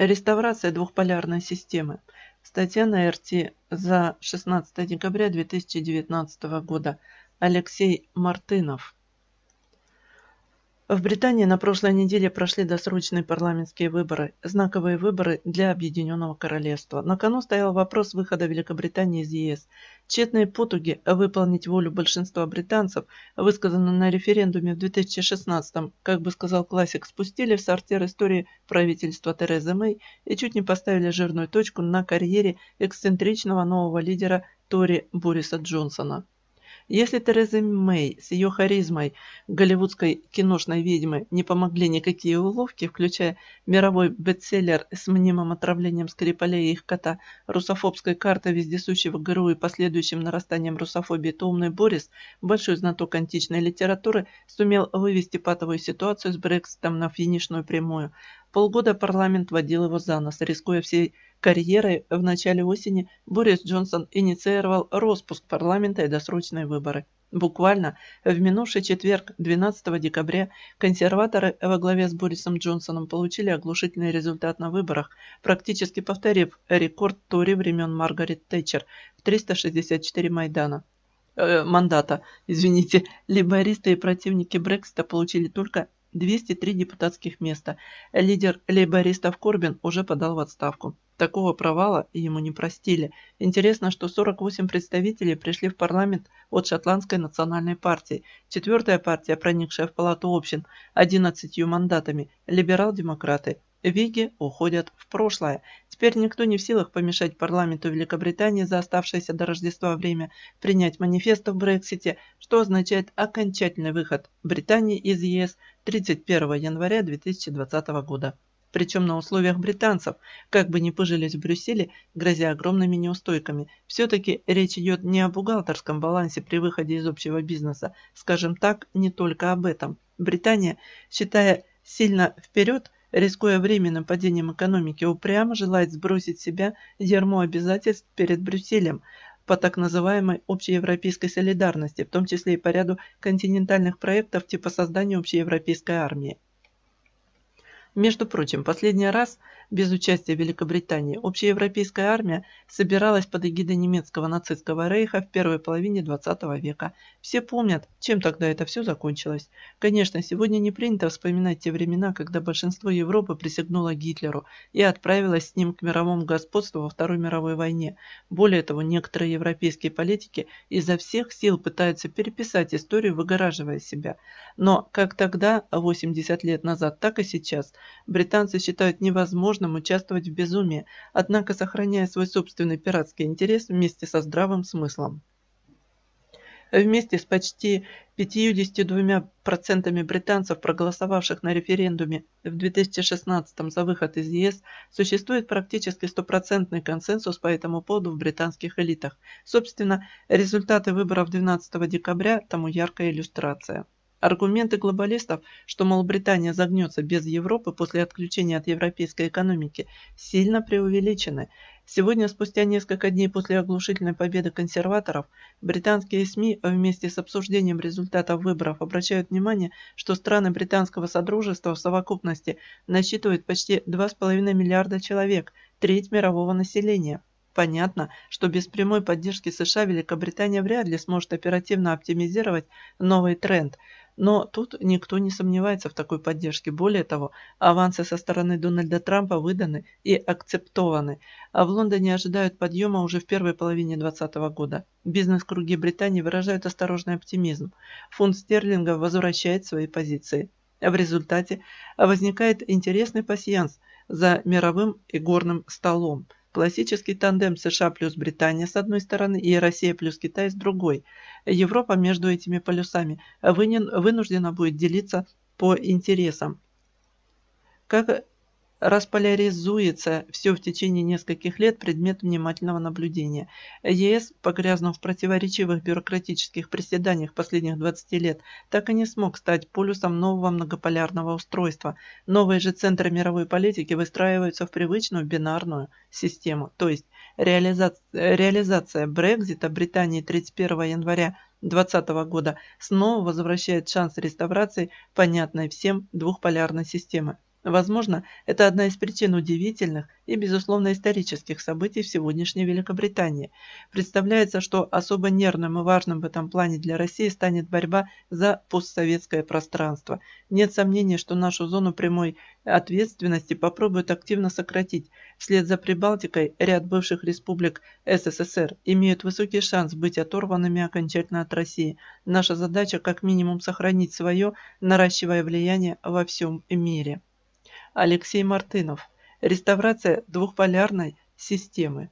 Реставрация двухполярной системы. Статья на РТ за 16 декабря 2019 года. Алексей Мартынов. В Британии на прошлой неделе прошли досрочные парламентские выборы, знаковые выборы для Объединенного Королевства. На кону стоял вопрос выхода Великобритании из ЕС. Четные потуги выполнить волю большинства британцев, высказанную на референдуме в 2016 как бы сказал классик, спустили в сортир истории правительства Терезы Мэй и чуть не поставили жирную точку на карьере эксцентричного нового лидера Тори Бориса Джонсона. Если Тереза Мэй с ее харизмой голливудской киношной ведьмы не помогли никакие уловки, включая мировой бестселлер с мнимым отравлением Скрипалей и их кота, русофобской карта вездесущего ГРУ и последующим нарастанием русофобии, то умный Борис, большой знаток античной литературы, сумел вывести патовую ситуацию с Брекситом на финишную прямую. Полгода парламент водил его за нос, рискуя всей карьерой. В начале осени Борис Джонсон инициировал распуск парламента и досрочные выборы. Буквально в минувший четверг, 12 декабря, консерваторы во главе с Борисом Джонсоном получили оглушительный результат на выборах, практически повторив рекорд Тори времен Маргарет Тэтчер в 364 Майдана. Э, мандата, извините, либористы и противники Брексита получили только 203 депутатских места. Лидер лейбористов Корбин уже подал в отставку. Такого провала ему не простили. Интересно, что 48 представителей пришли в парламент от Шотландской национальной партии. Четвертая партия, проникшая в палату общин, 11 мандатами – либерал-демократы. Виги уходят в прошлое. Теперь никто не в силах помешать парламенту Великобритании за оставшееся до Рождества время принять манифест в Брексите, что означает окончательный выход Британии из ЕС 31 января 2020 года. Причем на условиях британцев, как бы ни пожились в Брюсселе, грозя огромными неустойками. Все-таки речь идет не о бухгалтерском балансе при выходе из общего бизнеса, скажем так, не только об этом. Британия, считая сильно вперед, рискуя временным падением экономики, упрямо желает сбросить с себя ярмо обязательств перед Брюсселем по так называемой общеевропейской солидарности, в том числе и по ряду континентальных проектов типа создания общеевропейской армии. Между прочим, последний раз без участия Великобритании, общеевропейская армия собиралась под эгидой немецкого нацистского рейха в первой половине 20 века. Все помнят, чем тогда это все закончилось. Конечно, сегодня не принято вспоминать те времена, когда большинство Европы присягнуло Гитлеру и отправилось с ним к мировому господству во Второй мировой войне. Более того, некоторые европейские политики изо всех сил пытаются переписать историю, выгораживая себя. Но как тогда, 80 лет назад, так и сейчас, британцы считают невозможным возможным участвовать в безумии, однако сохраняя свой собственный пиратский интерес вместе со здравым смыслом. Вместе с почти 52% британцев, проголосовавших на референдуме в 2016 за выход из ЕС, существует практически стопроцентный консенсус по этому поводу в британских элитах. Собственно, результаты выборов 12 декабря тому яркая иллюстрация. Аргументы глобалистов, что, мол, Британия загнется без Европы после отключения от европейской экономики, сильно преувеличены. Сегодня, спустя несколько дней после оглушительной победы консерваторов, британские СМИ вместе с обсуждением результатов выборов обращают внимание, что страны британского Содружества в совокупности насчитывают почти 2,5 миллиарда человек, треть мирового населения. Понятно, что без прямой поддержки США Великобритания вряд ли сможет оперативно оптимизировать новый тренд – но тут никто не сомневается в такой поддержке. Более того, авансы со стороны Дональда Трампа выданы и акцептованы. А в Лондоне ожидают подъема уже в первой половине 2020 года. Бизнес-круги Британии выражают осторожный оптимизм. Фунт стерлинга возвращает свои позиции. В результате возникает интересный пассианс за мировым и горным столом – Классический тандем США плюс Британия с одной стороны и Россия плюс Китай с другой. Европа между этими полюсами вынуждена будет делиться по интересам. Как располяризуется все в течение нескольких лет предмет внимательного наблюдения. ЕС, погрязнув в противоречивых бюрократических приседаниях последних 20 лет, так и не смог стать полюсом нового многополярного устройства. Новые же центры мировой политики выстраиваются в привычную бинарную систему, то есть реализация, реализация Брекзита Британии 31 января 2020 года снова возвращает шанс реставрации понятной всем двухполярной системы. Возможно, это одна из причин удивительных и, безусловно, исторических событий в сегодняшней Великобритании. Представляется, что особо нервным и важным в этом плане для России станет борьба за постсоветское пространство. Нет сомнений, что нашу зону прямой ответственности попробуют активно сократить. Вслед за Прибалтикой ряд бывших республик СССР имеют высокий шанс быть оторванными окончательно от России. Наша задача как минимум сохранить свое, наращивая влияние во всем мире. Алексей Мартынов. Реставрация двухполярной системы.